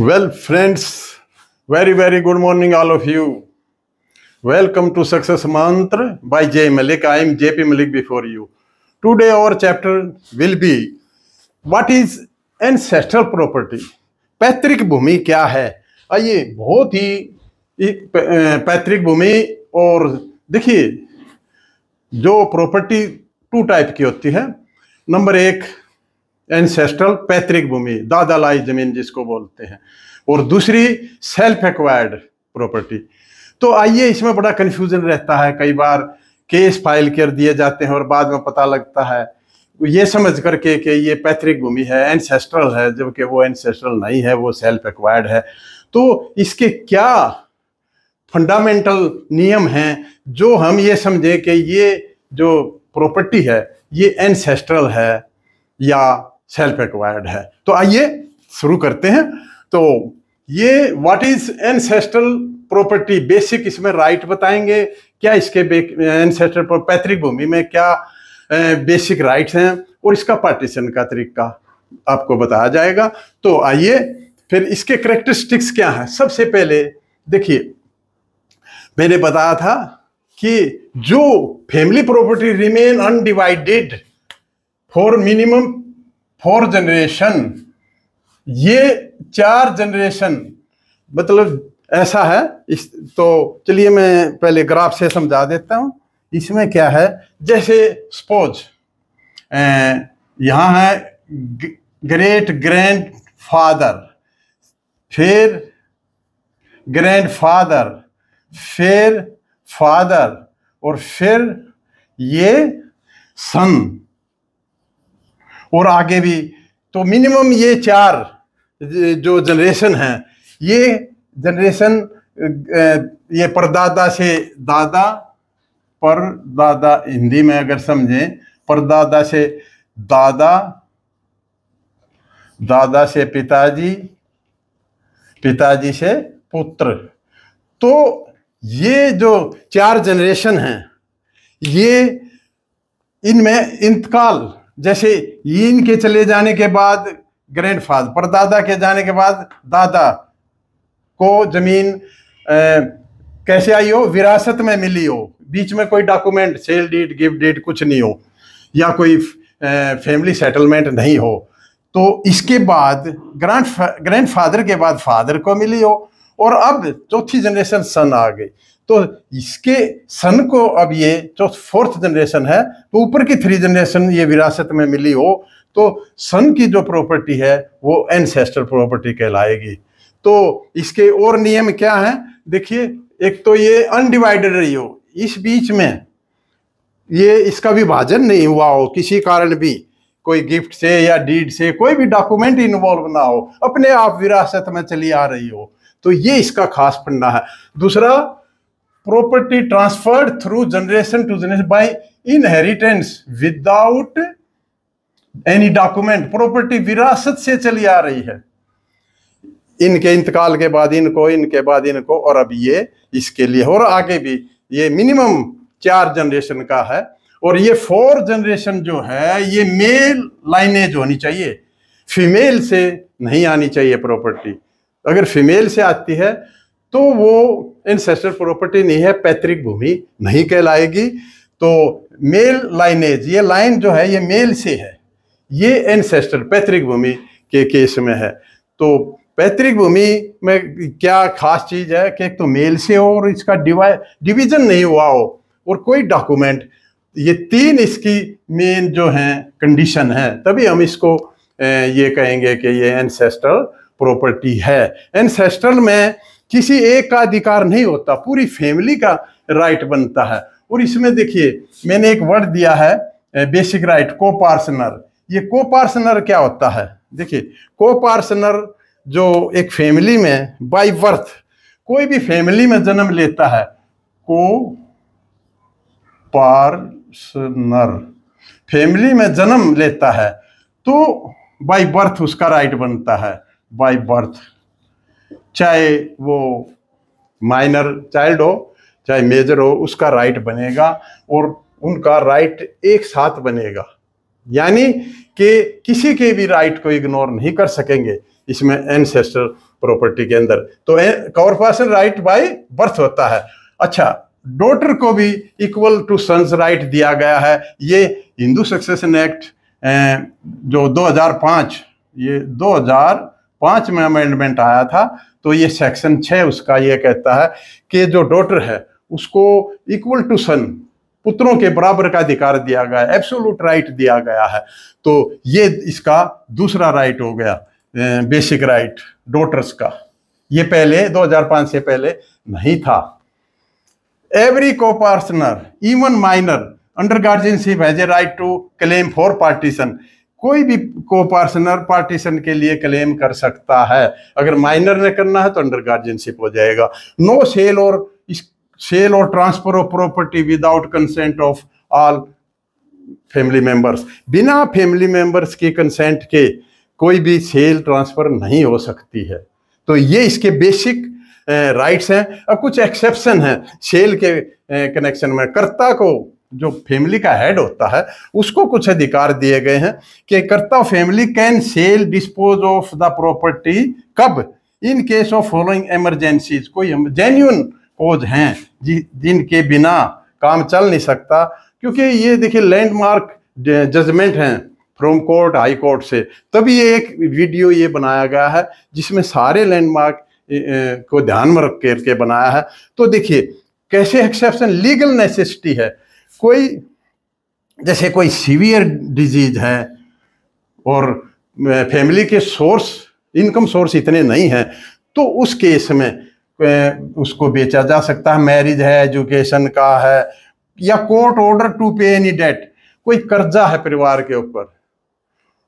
well friends very very good morning all of you welcome to success mantra by J Malik I am J P Malik before you today और chapter will be what is ancestral property पैतृक भूमि क्या है आइए बहुत ही पैतृक भूमि eh, और देखिए जो प्रॉपर्टी टू टाइप की होती है नंबर एक एंसेस्ट्रल पैतृक भूमि दादालाई जमीन जिसको बोलते हैं और दूसरी सेल्फ एक्वायर्ड प्रॉपर्टी तो आइए इसमें बड़ा कन्फ्यूजन रहता है कई बार केस फाइल कर दिए जाते हैं और बाद में पता लगता है तो ये समझ करके कि ये पैतृक भूमि है एनसेस्ट्रल है जबकि वो एनसेस्ट्रल नहीं है वो सेल्फ एक्वायर्ड है तो इसके क्या फंडामेंटल नियम हैं जो हम ये समझें कि ये जो प्रॉपर्टी है ये एनसेस्ट्रल है या सेल्फ एक्वायर्ड है तो आइए शुरू करते हैं तो ये what is ancestral property basic इसमें राइट बताएंगे क्या इसके एनसेस्ट्रल पैतृक भूमि में क्या बेसिक राइट्स हैं और इसका पार्टीशन का तरीका आपको बताया जाएगा तो आइए फिर इसके करेक्टरिस्टिक्स क्या हैं सबसे पहले देखिए मैंने बताया था कि जो family property remain undivided for minimum four generation ये चार जनरेशन मतलब ऐसा है इस तो चलिए मैं पहले ग्राफ से समझा देता हूँ इसमें क्या है जैसे सपोज यहाँ है ग्रेट ग्रैंड फादर फिर ग्रैंड फादर फिर फादर और फिर ये सन और आगे भी तो मिनिमम ये चार जो जनरेशन है ये जनरेशन ये परदादा से दादा पर दादा हिंदी में अगर समझें परदादा से दादा दादा से पिताजी पिताजी से पुत्र तो ये जो चार जनरेशन हैं ये इनमें इंतकाल जैसे ईन के चले जाने के बाद ग्रैंडफादर परदादा के जाने के बाद दादा को जमीन कैसे आई हो विरासत में मिली हो बीच में कोई document sale deed gift deed कुछ नहीं हो या कोई फैमिली सेटलमेंट नहीं हो तो इसके बाद ग्रैंड ग्रैंडफादर के बाद फादर को मिली हो और अब चौथी जनरेशन सन आ गई तो इसके सन को अब ये जो फोर्थ जनरेशन है तो ऊपर की थ्री जनरेशन ये विरासत में मिली हो तो सन की जो प्रॉपर्टी है वो एनसेस्टर प्रॉपर्टी कहलाएगी तो इसके और नियम क्या हैं देखिए एक तो ये अनडिवाइडेड रही हो इस बीच में ये इसका विभाजन नहीं हुआ हो किसी कारण भी कोई गिफ्ट से या डीड से कोई भी डॉक्यूमेंट इन्वॉल्व ना हो अपने आप विरासत में चली आ रही हो तो ये इसका खास फंडा है दूसरा property transferred through generation to generation by inheritance without any document property विरासत से चली आ रही है इनके इंतकाल के बाद इनको इनके बाद इनको और अब ये इसके लिए और आगे भी ये मिनिमम चार जनरेशन का है और ये फोर जनरेशन जो है ये मेल लाइनेज होनी चाहिए फीमेल से नहीं आनी चाहिए प्रॉपर्टी अगर फीमेल से आती है तो वो इंसेस्टर प्रॉपर्टी नहीं है पैतृक भूमि नहीं कहलाएगी तो मेल लाइनेज ये लाइन जो है ये मेल से है ये एनसेस्टर पैतृक भूमि के केस में है तो पैतृक भूमि में क्या खास चीज़ है कि एक तो मेल से हो और इसका डिवाइ डिवीज़न नहीं हुआ हो और कोई डॉक्यूमेंट ये तीन इसकी मेन जो है कंडीशन है तभी हम इसको ये कहेंगे कि ये एनसेस्ट्रल प्रॉपर्टी है एनसेस्ट्रल में किसी एक का अधिकार नहीं होता पूरी फैमिली का राइट बनता है और इसमें देखिए मैंने एक वर्ड दिया है बेसिक राइट को पार्सनर ये को पार्सनर क्या होता है देखिए को पार्सनर जो एक फैमिली में बाय बर्थ कोई भी फैमिली में जन्म लेता है को पार्सनर फैमिली में जन्म लेता है तो बाय बर्थ उसका राइट बनता है बाय बर्थ चाहे वो माइनर चाइल्ड हो चाहे मेजर हो उसका राइट बनेगा और उनका राइट एक साथ बनेगा यानी कि किसी के भी राइट को इग्नोर नहीं कर सकेंगे इसमें एनसेस्टर प्रॉपर्टी के अंदर तो cover person right by birth होता है अच्छा डॉटर को भी इक्वल टू सन्स राइट दिया गया है ये हिंदू सक्सेशन एक्ट जो 2005 ये पांच में अमेंडमेंट आया था तो ये सेक्शन छः उसका ये कहता है कि जो डॉटर है उसको इक्वल टू सन पुत्रों के बराबर का अधिकार दिया गया एब्सोलूट राइट दिया गया है तो ये इसका दूसरा राइट हो गया बेसिक राइट डॉटर्स का ये पहले 2005 से पहले नहीं था every coparcener even minor under guardianship has a right to claim for partition कोई भी को पार्सनर पार्टीशन के लिए क्लेम कर सकता है अगर माइनर ने करना है तो अंडर गार्जियनशिप हो जाएगा नो सेल और सेल और transfer of property without consent of all family members बिना फैमिली मेंबर्स के कंसेंट के कोई भी सेल ट्रांसफर नहीं हो सकती है तो ये इसके बेसिक राइट्स eh, हैं अब कुछ एक्सेप्शन है सेल के कनेक्शन eh, में कर्ता को जो फैमिली का हेड होता है उसको कुछ अधिकार दिए गए हैं कि karta family can sell dispose of the property कब in case of following emergencies कोई जेन्यून कोज हैं जिनके बिना काम चल नहीं सकता क्योंकि ये देखिए लैंडमार्क जजमेंट हैं फ्रॉम कोर्ट हाई कोर्ट से तभी ये एक वीडियो ये बनाया गया है जिसमें सारे लैंडमार्क को ध्यान में रख करके बनाया है तो देखिए कैसे एक्सेप्शन लीगल नेसेसिटी है कोई जैसे कोई सीवियर डिजीज़ है और फैमिली के सोर्स इनकम सोर्स इतने नहीं हैं तो उस केस में उसको बेचा जा सकता है मैरिज है एजुकेशन का है या court order to pay any debt कोई कर्जा है परिवार के ऊपर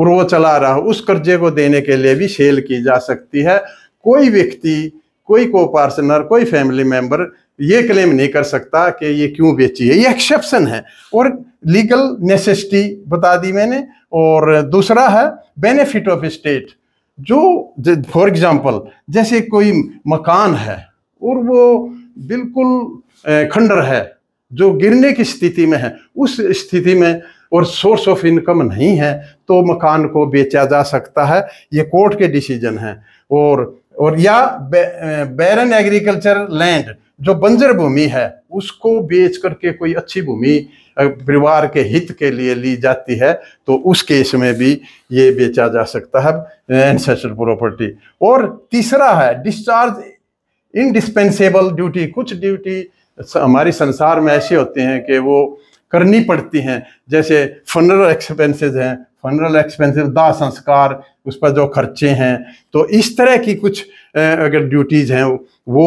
और वो चला रहा है उस कर्जे को देने के लिए भी सेल की जा सकती है कोई व्यक्ति कोई को पार्सनर कोई फैमिली मेंबर ये क्लेम नहीं कर सकता कि ये क्यों बेची है ये एक्सेप्शन है और लीगल नेसेसिटी बता दी मैंने और दूसरा है बेनिफिट ऑफ स्टेट जो फॉर एग्जांपल जैसे कोई मकान है और वो बिल्कुल खंडर है जो गिरने की स्थिति में है उस स्थिति में और सोर्स ऑफ इनकम नहीं है तो मकान को बेचा जा सकता है ये कोर्ट के डिसीजन है और और या बे, बैरन एग्रीकल्चर लैंड जो बंजर भूमि है उसको बेच करके कोई अच्छी भूमि परिवार के हित के लिए ली जाती है तो उस केस में भी ये बेचा जा सकता है एनसेस्टर प्रॉपर्टी और तीसरा है डिस्चार्ज इनडिस्पेंसेबल ड्यूटी कुछ ड्यूटी हमारी संसार में ऐसे होती हैं कि वो करनी पड़ती हैं जैसे फनरल एक्सपेंसेस हैं फनरल एक्सपेंसेस दाह संस्कार उस पर जो खर्चे हैं तो इस तरह की कुछ अगर ड्यूटीज़ हैं वो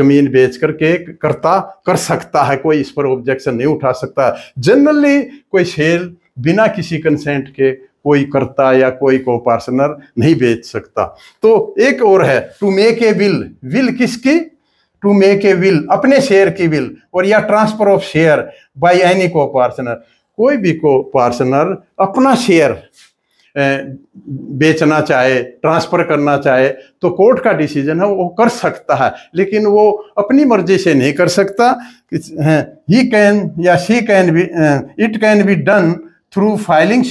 ज़मीन बेच करके करता कर सकता है कोई इस पर ऑब्जेक्शन नहीं उठा सकता जनरली कोई सेल बिना किसी कंसेंट के कोई करता या कोई को पार्सनर नहीं बेच सकता तो एक और है to make a will will किसकी टू मेक ए विल अपने शेयर की विल और या transfer of share by any coparcener कोई भी को पार्सनर अपना शेयर बेचना चाहे ट्रांसफ़र करना चाहे तो कोर्ट का डिसीजन है वो कर सकता है लेकिन वो अपनी मर्जी से नहीं कर सकता ही कैन या she can be it can be done through filing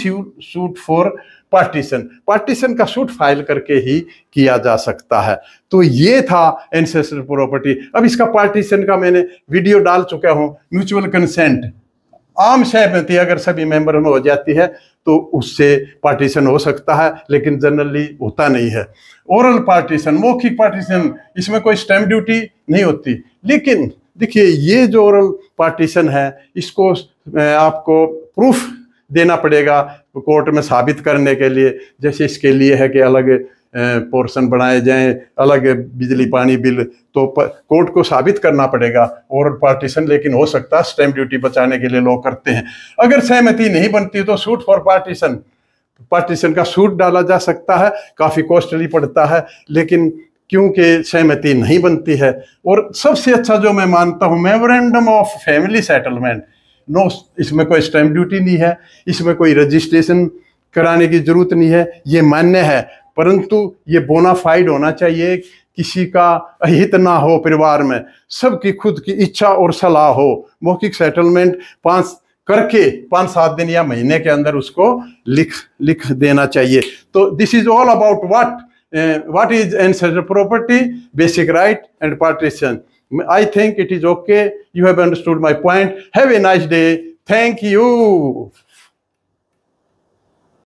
suit for partition partition का सूट फाइल करके ही किया जा सकता है तो ये था एनसेस्टर प्रॉपर्टी अब इसका पार्टीशन का मैंने वीडियो डाल चुका हूँ म्यूचुअल कंसेंट आम सहमति अगर सभी मेंबर में हो जाती है तो उससे पार्टीशन हो सकता है लेकिन जनरली होता नहीं है ओरल पार्टीशन मौखिक पार्टीशन इसमें कोई स्टैम्प ड्यूटी नहीं होती लेकिन देखिए ये जो ओरल पार्टीशन है इसको आपको प्रूफ देना पड़ेगा कोर्ट में साबित करने के लिए जैसे इसके लिए है कि अलग पोर्शन बनाए जाएं अलग बिजली पानी बिल तो कोर्ट को साबित करना पड़ेगा और पार्टीशन लेकिन हो सकता है स्टैम्प ड्यूटी बचाने के लिए लोग करते हैं अगर सहमति नहीं बनती तो सूट फॉर पार्टीशन पार्टीशन का सूट डाला जा सकता है काफ़ी कॉस्टली पड़ता है लेकिन क्योंकि सहमति नहीं बनती है और सबसे अच्छा जो मैं मानता हूँ memorandum of family settlement no इसमें कोई स्टैम्प ड्यूटी नहीं है इसमें कोई रजिस्ट्रेशन कराने की जरूरत नहीं है ये मान्य है परंतु ये बोनाफाइड होना चाहिए किसी का अहित ना हो परिवार में सबकी खुद की इच्छा और सलाह हो मौखिक सेटलमेंट पांच करके पांच सात दिन या महीने के अंदर उसको लिख लिख देना चाहिए तो this is all about what what is ancestor property basic right and partition I think it is okay you have understood my point have a nice day thank you